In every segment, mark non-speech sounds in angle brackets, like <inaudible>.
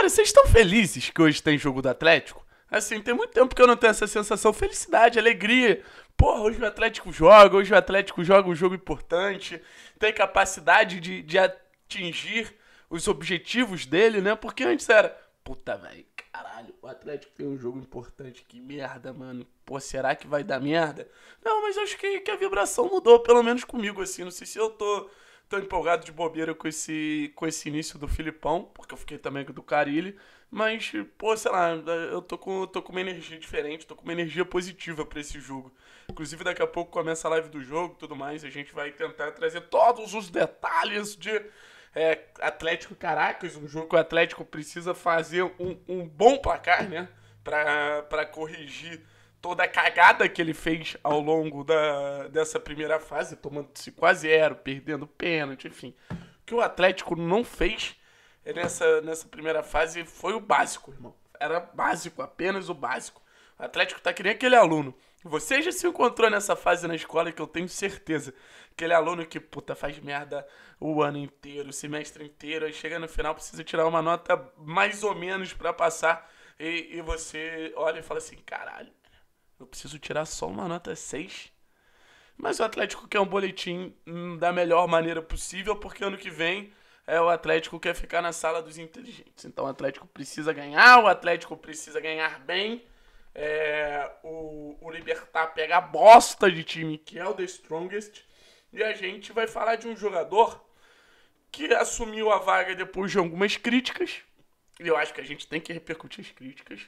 Cara, vocês estão felizes que hoje tem jogo do Atlético? Assim, tem muito tempo que eu não tenho essa sensação. Felicidade, alegria. Porra, hoje o Atlético joga, hoje o Atlético joga um jogo importante, tem capacidade de, de atingir os objetivos dele, né? Porque antes era, puta, velho, caralho, o Atlético tem um jogo importante, que merda, mano. Pô, será que vai dar merda? Não, mas acho que, que a vibração mudou, pelo menos comigo, assim. Não sei se eu tô tão empolgado de bobeira com esse, com esse início do Filipão, porque eu fiquei também do Carilli. Mas, pô, sei lá, eu tô com, eu tô com uma energia diferente, tô com uma energia positiva para esse jogo. Inclusive, daqui a pouco começa a live do jogo tudo mais, a gente vai tentar trazer todos os detalhes de é, Atlético Caracas, um jogo que o Atlético precisa fazer um, um bom placar, né? Pra, pra corrigir toda a cagada que ele fez ao longo da, dessa primeira fase, tomando-se quase zero, perdendo pênalti, enfim. O que o Atlético não fez nessa, nessa primeira fase foi o básico, irmão. Era básico, apenas o básico. O Atlético tá que nem aquele aluno. Você já se encontrou nessa fase na escola que eu tenho certeza. Aquele aluno que, puta, faz merda o ano inteiro, o semestre inteiro, aí chega no final, precisa tirar uma nota mais ou menos para passar. E, e você olha e fala assim, caralho, eu preciso tirar só uma nota 6. Mas o Atlético quer um boletim hum, da melhor maneira possível, porque ano que vem é o Atlético quer ficar na sala dos inteligentes. Então o Atlético precisa ganhar, o Atlético precisa ganhar bem. É, o, o Libertar pega a bosta de time que é o The Strongest. E a gente vai falar de um jogador que assumiu a vaga depois de algumas críticas. E eu acho que a gente tem que repercutir as críticas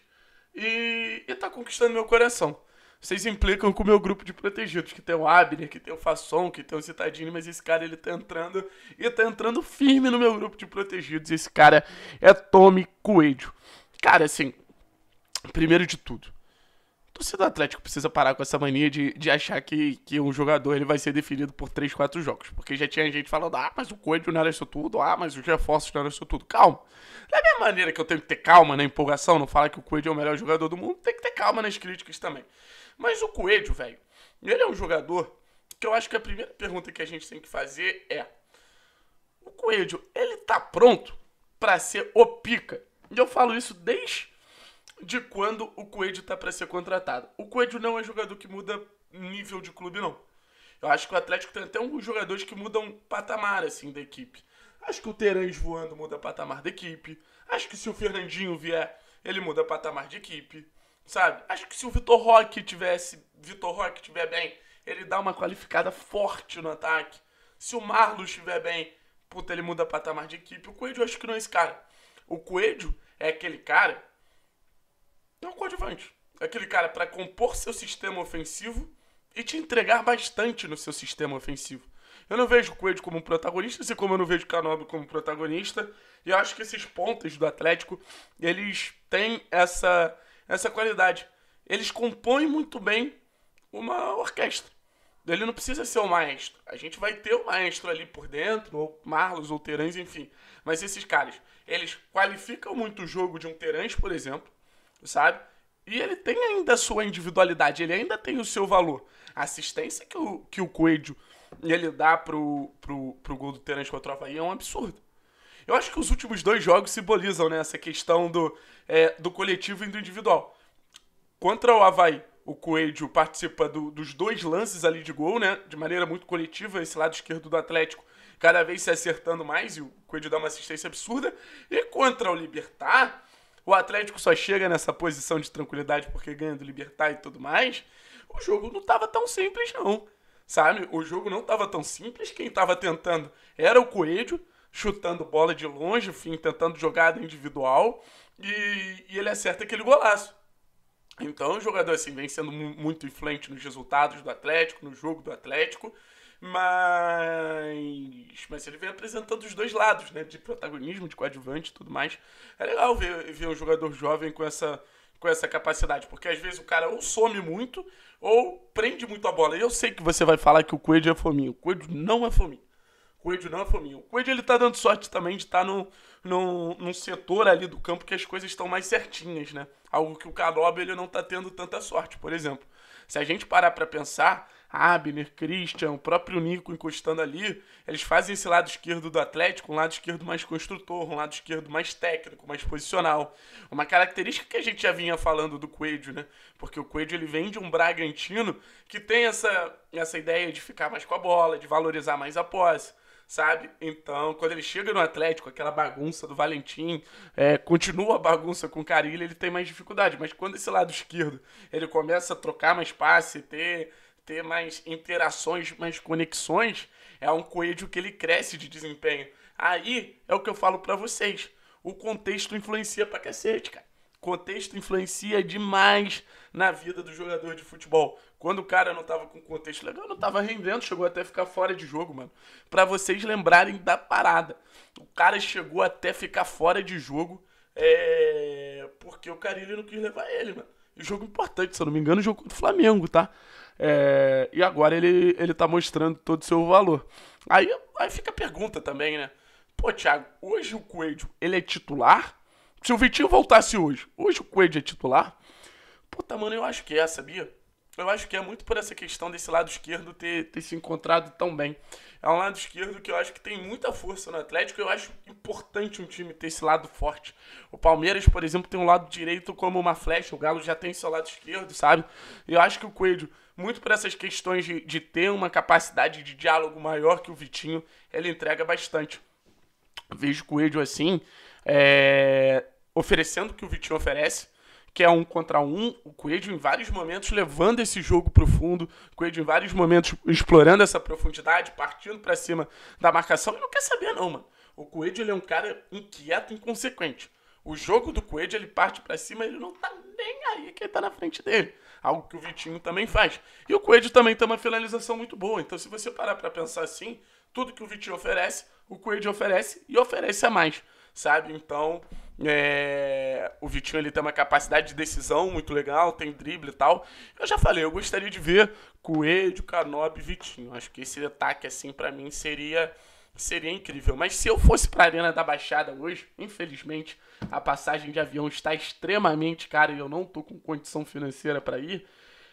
e, e tá conquistando meu coração. Vocês implicam com o meu grupo de protegidos, que tem o Abner, que tem o Fasson, que tem o Citadini, mas esse cara ele tá entrando e tá entrando firme no meu grupo de protegidos. Esse cara é Tommy Coelho. Cara, assim, primeiro de tudo, você do Atlético precisa parar com essa mania de, de achar que, que um jogador ele vai ser definido por 3, 4 jogos. Porque já tinha gente falando, ah, mas o Coelho não era isso tudo, ah, mas os reforços não era isso tudo. Calma. Da é mesma maneira que eu tenho que ter calma na empolgação, não falar que o Coelho é o melhor jogador do mundo, tem que ter calma nas críticas também. Mas o Coelho, velho, ele é um jogador que eu acho que a primeira pergunta que a gente tem que fazer é: o Coelho, ele tá pronto para ser o pica? E eu falo isso desde de quando o Coelho tá para ser contratado. O Coelho não é jogador que muda nível de clube, não. Eu acho que o Atlético tem até uns jogadores que mudam patamar, assim, da equipe. Acho que o Terãs voando muda patamar da equipe. Acho que se o Fernandinho vier, ele muda patamar de equipe. Sabe? Acho que se o Vitor Roque tivesse. Vitor Roque estiver bem, ele dá uma qualificada forte no ataque. Se o Marlos estiver bem, puta, ele muda patamar de equipe. O Coelho eu acho que não é esse cara. O Coelho é aquele cara é um coadjuvante. É aquele cara para compor seu sistema ofensivo e te entregar bastante no seu sistema ofensivo. Eu não vejo o Coelho como protagonista, assim como eu não vejo o Canobi como protagonista. E eu acho que esses pontes do Atlético, eles têm essa, essa qualidade. Eles compõem muito bem uma orquestra. Ele não precisa ser o maestro. A gente vai ter o maestro ali por dentro, ou Marlos, ou Terãs, enfim. Mas esses caras, eles qualificam muito o jogo de um Terãs, por exemplo sabe? E ele tem ainda a sua individualidade, ele ainda tem o seu valor. A assistência que o, que o Coelho ele dá pro, pro, pro gol do Terence contra o Havaí é um absurdo. Eu acho que os últimos dois jogos simbolizam né, essa questão do, é, do coletivo e do individual. Contra o Havaí, o Coelho participa do, dos dois lances ali de gol, né? De maneira muito coletiva, esse lado esquerdo do Atlético cada vez se acertando mais e o Coelho dá uma assistência absurda. E contra o Libertar, o Atlético só chega nessa posição de tranquilidade porque ganha do Libertar e tudo mais, o jogo não estava tão simples, não. Sabe? O jogo não estava tão simples. Quem estava tentando era o Coelho, chutando bola de longe, enfim, tentando jogada individual. E, e ele acerta aquele golaço. Então, o jogador assim vem sendo muito influente nos resultados do Atlético, no jogo do Atlético, mas mas ele vem apresentando os dois lados, né? De protagonismo, de coadjuvante e tudo mais. É legal ver, ver um jogador jovem com essa, com essa capacidade, porque às vezes o cara ou some muito ou prende muito a bola. E eu sei que você vai falar que o Coelho é fominho. O Coelho não é fominho. O Coelho não é fominho. O Coelho ele tá dando sorte também de estar tá no, no, num setor ali do campo que as coisas estão mais certinhas, né? Algo que o Canobi, ele não tá tendo tanta sorte, por exemplo. Se a gente parar para pensar, Abner, Christian, o próprio Nico encostando ali, eles fazem esse lado esquerdo do Atlético, um lado esquerdo mais construtor, um lado esquerdo mais técnico, mais posicional. Uma característica que a gente já vinha falando do Coelho, né? Porque o Coelho ele vem de um Bragantino que tem essa, essa ideia de ficar mais com a bola, de valorizar mais a posse sabe? Então, quando ele chega no Atlético, aquela bagunça do Valentim, é, continua a bagunça com o Carilho, ele tem mais dificuldade. Mas quando esse lado esquerdo ele começa a trocar mais passe, ter ter mais interações, mais conexões, é um coelho que ele cresce de desempenho. Aí é o que eu falo para vocês. O contexto influencia pra cacete, cara. Contexto influencia demais na vida do jogador de futebol. Quando o cara não tava com contexto legal, não tava rendendo, chegou até ficar fora de jogo, mano. Para vocês lembrarem da parada. O cara chegou até ficar fora de jogo é... porque o Carilho não quis levar ele, mano. jogo importante, se eu não me engano, jogo do Flamengo, tá? É, e agora ele, ele tá mostrando todo o seu valor. Aí, aí fica a pergunta também, né? Pô, Thiago, hoje o Coelho, ele é titular? Se o Vitinho voltasse hoje, hoje o Coelho é titular? Puta, mano, eu acho que é, sabia? eu acho que é muito por essa questão desse lado esquerdo ter, ter se encontrado tão bem. É um lado esquerdo que eu acho que tem muita força no Atlético. Eu acho importante um time ter esse lado forte. O Palmeiras, por exemplo, tem um lado direito como uma flecha. O Galo já tem seu lado esquerdo, sabe? Eu acho que o Coelho, muito por essas questões de, de ter uma capacidade de diálogo maior que o Vitinho, ele entrega bastante. vejo o Coelho assim, é, oferecendo o que o Vitinho oferece que é um contra um. O Coelho, em vários momentos, levando esse jogo para o fundo. O Coelho, em vários momentos, explorando essa profundidade, partindo para cima da marcação. Ele não quer saber, não, mano. O Coelho ele é um cara inquieto, inconsequente. O jogo do Coelho, ele parte para cima, ele não tá nem aí ele tá na frente dele. Algo que o Vitinho também faz. E o Coelho também tem uma finalização muito boa. Então, se você parar para pensar assim, tudo que o Vitinho oferece, o Coelho oferece e oferece a mais, sabe? Então, é, o Vitinho ele tem uma capacidade de decisão muito legal, tem drible e tal. Eu já falei, eu gostaria de ver Coelho, Canob e Vitinho. Acho que esse ataque, assim, para mim seria seria incrível. Mas se eu fosse para a Arena da Baixada hoje, infelizmente, a passagem de avião está extremamente cara e eu não tô com condição financeira para ir.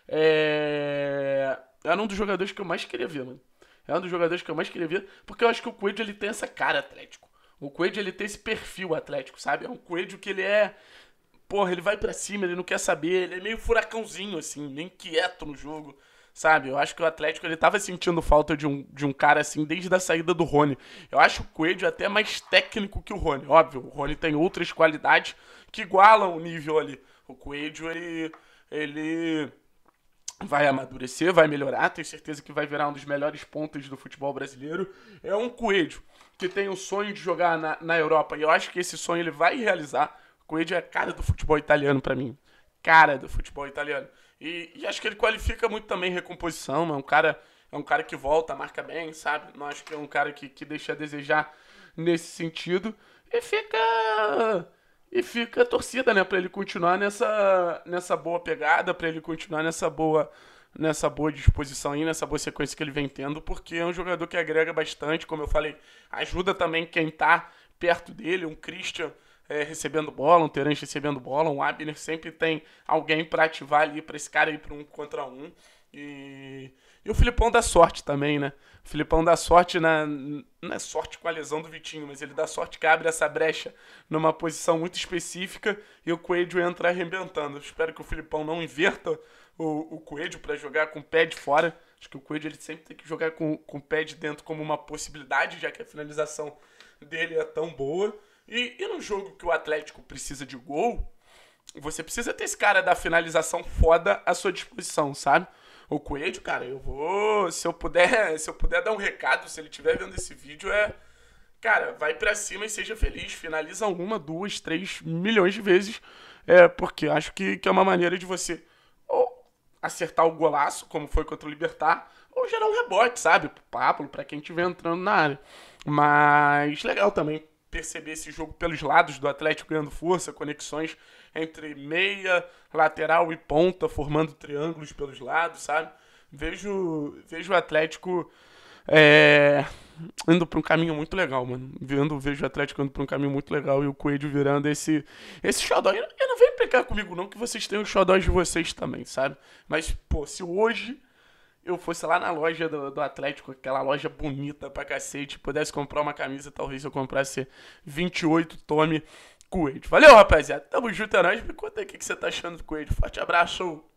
É... Era é um dos jogadores que eu mais queria ver, mano. Era é um dos jogadores que eu mais queria ver, porque eu acho que o Coelho ele tem essa cara atlético. O Coelho ele tem esse perfil atlético, sabe? É um Coelho que ele é. Porra, ele vai para cima, ele não quer saber, ele é meio furacãozinho, assim, meio quieto no jogo, sabe? Eu acho que o Atlético ele tava sentindo falta de um, de um cara assim desde a saída do Rony. Eu acho o Coelho até mais técnico que o Rony, óbvio. O Rony tem outras qualidades que igualam o nível ali. O Coelho, ele. ele vai amadurecer, vai melhorar, tenho certeza que vai virar um dos melhores pontos do futebol brasileiro. É um coelho que tem o sonho de jogar na, na Europa e eu acho que esse sonho ele vai realizar. O coelho é cara do futebol italiano para mim. Cara do futebol italiano. E, e, acho que ele qualifica muito também recomposição, é um cara, é um cara que volta, marca bem, sabe? Não acho que é um cara que, que deixa a desejar nesse sentido. E fica e fica a torcida, né, para ele continuar nessa, nessa boa pegada, para ele continuar nessa boa nessa boa disposição e nessa boa sequência que ele vem tendo, porque é um jogador que agrega bastante, como eu falei, ajuda também quem tá perto dele, um Christian é, recebendo bola, um Terence recebendo bola, um Abner sempre tem alguém para ativar ali para esse cara ir para um contra um. E, e o Filipão dá sorte também, né? O Filipão dá sorte na. Não é sorte com a lesão do Vitinho, mas ele dá sorte que abre essa brecha numa posição muito específica e o Coelho entra arrebentando. Eu espero que o Filipão não inverta o, o Coelho para jogar com o pé de fora. Acho que o Coelho ele sempre tem que jogar com, com o pé de dentro como uma possibilidade, já que a finalização dele é tão boa. E, e num jogo que o Atlético precisa de gol, você precisa ter esse cara da finalização foda à sua disposição, sabe? O Coelho, cara, eu vou. Se eu puder, <laughs> se eu puder dar um recado, se ele estiver vendo esse vídeo, é. Cara, vai para cima e seja feliz. Finaliza uma, duas, três milhões de vezes. É, porque acho que, que é uma maneira de você ou acertar o golaço, como foi contra o Libertar, ou gerar um rebote, sabe? Pro Pablo, pra quem estiver entrando na área. Mas legal também perceber esse jogo pelos lados do Atlético ganhando força, conexões entre meia, lateral e ponta, formando triângulos pelos lados, sabe? Vejo, vejo o Atlético é, indo para um caminho muito legal, mano. Vendo, vejo o Atlético indo para um caminho muito legal e o Coelho virando esse, esse xodó. Eu, eu não venho pegar comigo, não, que vocês têm o xodós de vocês também, sabe? Mas, pô, se hoje eu fosse lá na loja do, do Atlético, aquela loja bonita pra cacete, pudesse comprar uma camisa, talvez eu comprasse 28 Tome Coelho. Valeu, rapaziada. Tamo junto, é nóis. Me conta aí o que, que você tá achando do Coelho. Forte abraço.